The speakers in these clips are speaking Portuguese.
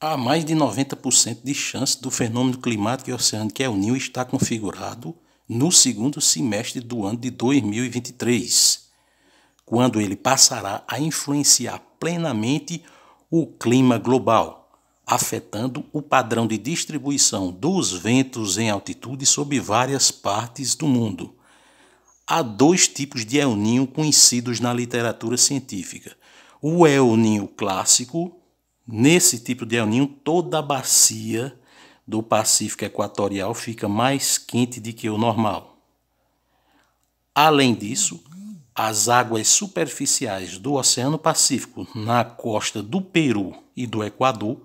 Há mais de 90% de chance do fenômeno climático e oceânico que é o Ninho estar configurado no segundo semestre do ano de 2023, quando ele passará a influenciar plenamente o clima global, afetando o padrão de distribuição dos ventos em altitude sobre várias partes do mundo. Há dois tipos de El Ninho conhecidos na literatura científica: o El Ninho clássico, Nesse tipo de El Ninho, toda a bacia do Pacífico Equatorial fica mais quente do que o normal. Além disso, as águas superficiais do Oceano Pacífico na costa do Peru e do Equador,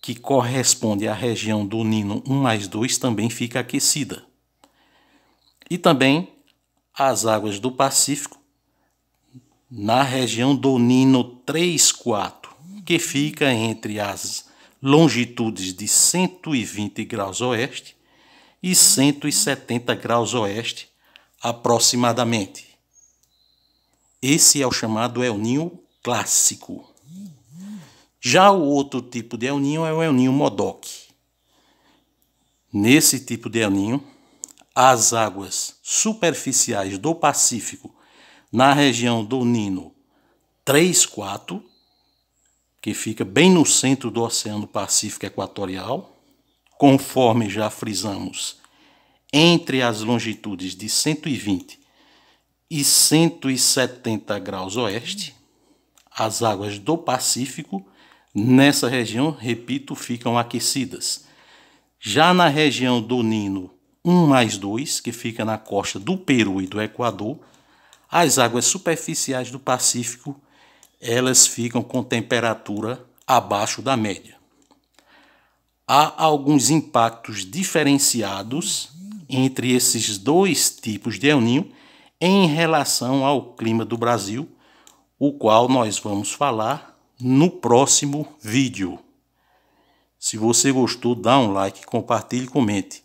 que corresponde à região do Nino 1 mais 2, também fica aquecida. E também as águas do Pacífico na região do Nino 3, 4 que fica entre as longitudes de 120 graus oeste e 170 graus oeste, aproximadamente. Esse é o chamado El Ninho clássico. Já o outro tipo de El Ninho é o El Ninho Modoc. Nesse tipo de El Ninho, as águas superficiais do Pacífico na região do Nino 3, 4 que fica bem no centro do Oceano Pacífico Equatorial, conforme já frisamos, entre as longitudes de 120 e 170 graus oeste, as águas do Pacífico nessa região, repito, ficam aquecidas. Já na região do Nino 1 mais 2, que fica na costa do Peru e do Equador, as águas superficiais do Pacífico elas ficam com temperatura abaixo da média. Há alguns impactos diferenciados entre esses dois tipos de El em relação ao clima do Brasil, o qual nós vamos falar no próximo vídeo. Se você gostou, dá um like, compartilhe e comente,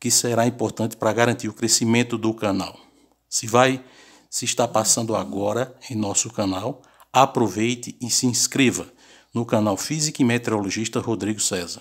que será importante para garantir o crescimento do canal. Se vai se está passando agora em nosso canal, aproveite e se inscreva no canal Física e Meteorologista Rodrigo César.